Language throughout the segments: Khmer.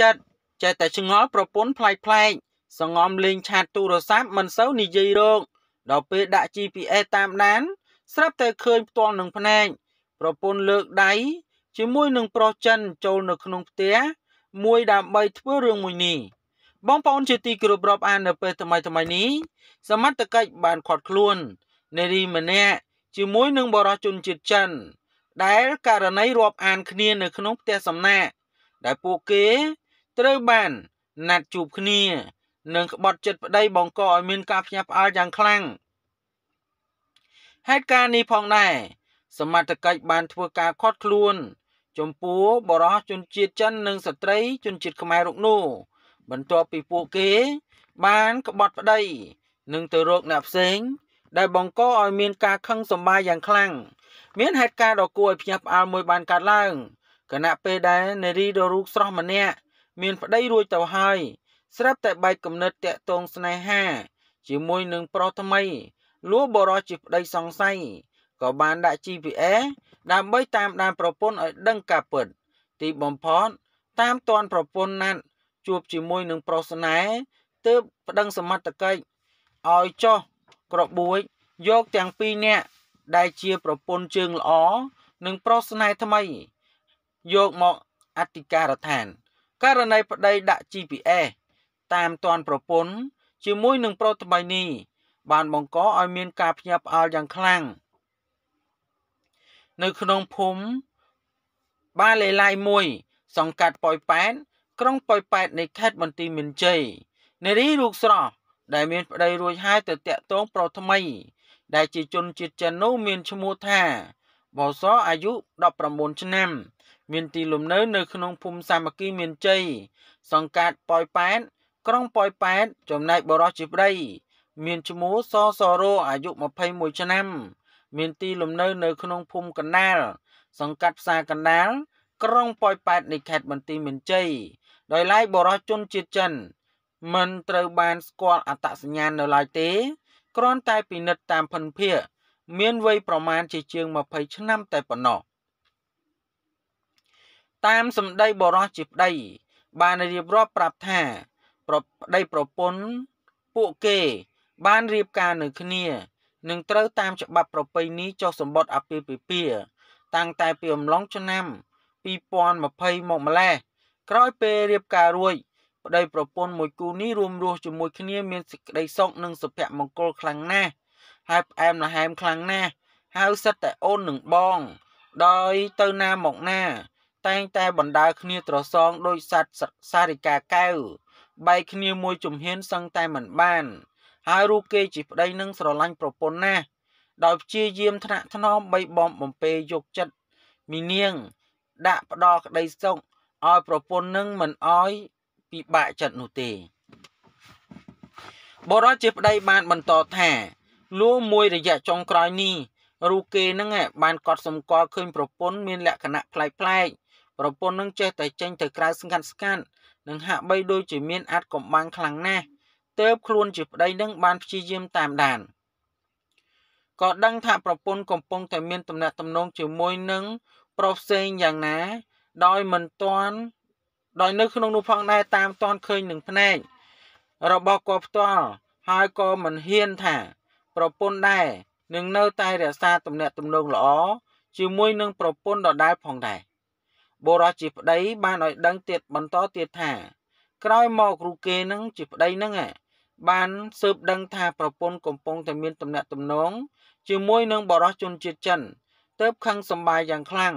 ចិត្តចេះតែឆ្ងល់ប្រពន្ធប្លែកប្លែក សងំលេងឆាតទូរស័ព្ទមិនសូវនិយាយរកដល់ពេលដាក់ GPS តាមដានស្រាប់តែឃើញផ្ទាល់នឹងភ្នែក ប្រពន្ធលើកដៃជាមួយនឹងប្រុសចិនចូលនៅក្នុងផ្ទះមួយដើម្បីធ្វើរឿងមួយនេះ បងប្អូនជាទីគោរពរាប់អាននៅពេលថ្មីថ្មីនេះសមត្ថកិច្ចបានខាត់ខ្លួននារីម្នាក់ជាមួយនឹងបរិជនជាតិចិនដែលករណីរាប់អានគ្នានៅក្នុងផ្ទះសំណាក់ ដែលពួកគេត្រូវបានណាត់ជួបគ្នានិងក្បត់ចិត្តប្តីបង្កឲ្យមានការភ្ញាក់ផ្អើលយ៉ាងខ្លាំងហេតុការណ៍នេះផងដែរសមត្ថកិច្ចបានធ្វើការឃាត់ខ្លួន ចំពោះបរិះជនជាតិចិននិងស្ត្រី ជនជាតិខ្មែររុកនោះ បន្ទាប់ពីពួកគេ បានក្បត់ប្តីនិងទៅរកអ្នកផ្សេងដែលបង្កឲ្យមានការខឹងសម្បារយ៉ាងខ្លាំងមានហេតុការណ៍ដ៏គួរឲ្យភ្ញាក់ផ្អើលមួយបានកើតឡើងគណៈពេលដែលនារីដ៏រូបស្រស់ម្នាក់មានប្តីរួចទៅហើយស្រាប់តែបែកគំនិតតាក់ទងស្នេហា ជាមួយនឹងប្រុសថ្មីលួបរោះជាប្តីសង្ស័យក៏បានដាក់ GPS ដើម្បីតាមដានប្រពន្ធឲ្យដឹងការពិត ទីបំផុតតាមតាន់ប្រពន្ធណាត់ជួបជាមួយនឹងប្រុសស្នេហ៍ទើបប្តឹងសមត្ថកិច្ចឲ្យចោះក្របួចយកទាំងពីរនាក់ដែលជាប្រពន្ធជើងល្អនិងប្រុសស្នេហ៍ថ្មីយកមកអធិការដ្ឋាន។ករណីប្តីដាក់ GPS តាមទាន់ប្រពន្ធជាមួយនឹងប្រុសថ្មីនេះបានបង្កឲ្យមានការភ្ញាក់ផ្អើលយ៉ាងខ្លាំងនៅក្នុងភូមិបាលេឡៃមួយសង្កាត់ប៉ោយប៉ែតក្រុងប៉ោយប៉ែតនៃខេត្តបន្ទាយមានជ័យនារីរូបស្រស់ដែលមានប្តីរួចហើយទៅតាក់ទងប្រុសថ្មី ដែលជាជនជាតិចិននោះមានឈ្មោះថាបោសអាយុ19ឆ្នាំមានទីលំនៅនៅក្នុងភូមិសាមគ្គីមានជ័យសង្កាត់ប៉ោយប៉ែតក្រុងប៉ោយប៉ែតចំណែកបរោះជាប្តីមានឈ្មោះសសរោអាយុ21ឆ្នាំមានទីលំនៅនៅក្នុងភូមិកណ្ដាល សង្កាត់ផ្សារកណ្ដាលក្រុងប៉ោយប៉ែតនៃខេត្តបន្ទាយមានជ័យដោយឡែកបរោះជនជាតិចិន មិនត្រូវបានស្គាល់អត្តសញ្ញាណនៅឡើយទេគ្រាន់តែពិនិត្យតាមភិនភាគមានវ័យប្រមាណជាជាង20ឆ្នាំតែប៉ុណ្ណោះ។តាមសម្ដីបរោះជាប្តីបានរៀបរាប់ប្រាប់ថាប្រប្តីប្រពន្ធពួកគេ បានរៀបការនៅគ្នានឹងត្រូវតាមច្បាប់ប្រពៃណីចុះសម្បត្តិអាពាហ៍ពិពាហ៍តាំងតែពីអំឡុងឆ្នាំ2020មកម្លេះក្រោយពេលរៀបការរួចប្តីប្រពន្ធមួយគូនេះរួមរស់ជាមួយគ្នាមានសេចក្តីសុខនិងសុភមង្គលខ្លាំងណាស់ហើយផ្អែមល្ហែមខ្លាំងណាស់ហើយសិតតែអូននឹងបង ដោយទៅណាមកណាតែងតែបណ្ដើគ្នាត្រសងដោយសត្វសារិកាកែវបែកគ្នាមួយជំហានសឹងតែមិនបានហើយរូបគេជាប្តីនឹងស្រឡាញ់ប្រពន្ធណាស់ដោយព្យាយាមថ្នាក់ថ្នមបីបំបំពេយកចិត្តមីនាងដាក់ផ្ដោក្តីសុខឲ្យប្រពន្ធនឹងមិនអោយពិបាកចិត្តនោះទេបរិយជាប្តីបានបន្តថាលួមួយរយៈចុងក្រោយនេះរូគេនឹងបានកត់សម្គាល់ឃើញប្រពន្ធមានលក្ខណៈប្លែកៗប្រពន្ធនឹងចេះតែចេញទៅក្រៅស្ងាត់ស្ងាត់នឹងហាក់បីដូចជាមានអាចកំបាំងខ្លាំងណាស់ទើបខ្លួនជាប្តីនឹងបានព្យាយាមតាមដានក៏ដឹងថាប្រពន្ធកំពុងតែមានទំនាក់ទំនងជាមួយនឹងប្រុសផ្សេងយ៉ាងណា ដោយមិនទាន់ដោយនៅក្នុងនោះផងដែរតាមទាន់ឃើញនឹងភ្នែករបស់គាត់ផ្ទាល់ហើយក៏មិនហ៊ានថា ប្រពន្ធដែរនឹងនៅតែរក្សាទំនាក់ទំនងល្អជាមួយនឹងប្រពន្ធដដែលផងដែរ។បុរសជាប្តីបានឲ្យដឹងទៀតបន្តទៀតថាក្រោយមកគ្រូគេនឹងជាប្តីនឹងបានស៊ើបដឹងថាប្រពន្ធកំពុងតែមានទំនាក់ទំនងជាមួយនឹងបុរសជនជាតិចិនទើបខឹងសម្បាយយ៉ាងខ្លាំង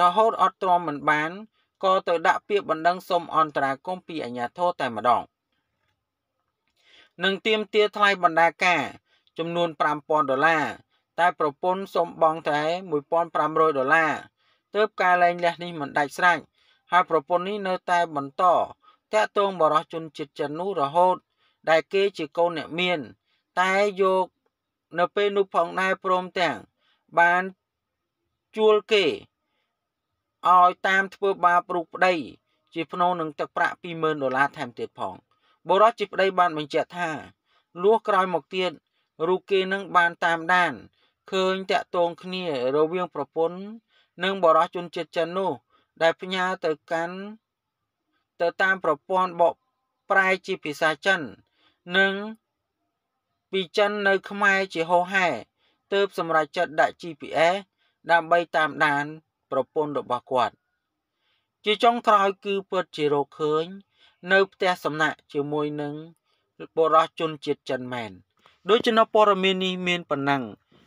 រហូតអត់ទ្រាំមិនបានក៏ទៅដាក់ពាក្យបណ្ដឹងសុំអន្តរាគមពីអាជ្ញាធរតែម្ដងនឹងទៀមទាថ្លៃបណ្ដាការចំនួន5000ដុល្លារតែប្រពន្ធសុំបង់តែ1500ដុល្លារទើបការលែងលះនេះមិនដាច់ស្រេចហើយប្រពន្ធនេះនៅតែបន្តតាក់ទងបរោះជនជាតិចិននោះរហូត ដែលគេជាកូនអ្នកមាន តែយកនៅពេលនោះផងដែរព្រមទាំងបានជួលគេឲ្យតាមធ្វើបាបរូបប្តីជាភ្នូនឹងទឹកប្រាក់20000ដុល្លារថែមទៀតផងបរោះជាប្តីបានបញ្ជាក់ថាលួសក្រោយមកទៀតរូបគេនឹងបានតាមដានឃើញតាក់ទងគ្នារវាងប្រពន្ធនិងបរោះជនជាតិចិននោះ ដែលផ្ញើទៅកាន់ទៅតាមប្រព័ន្ធបកប្រែជាភាសាចិននិង ពីចិននៅខ្មែរជាហោហែទើបសម្រេចចិត្តដាក់ GPS ដើម្បីតាមដាន ប្រពន្ធរបស់គាត់ជាចុងក្រោយគឺពិតជារកឃើញ នៅផ្ទះសំណាក់ជាមួយនឹងបរោះជនជាតិចិនមែនដូចជានៅព័ត៌មាននេះមានប៉ុណ្ណឹង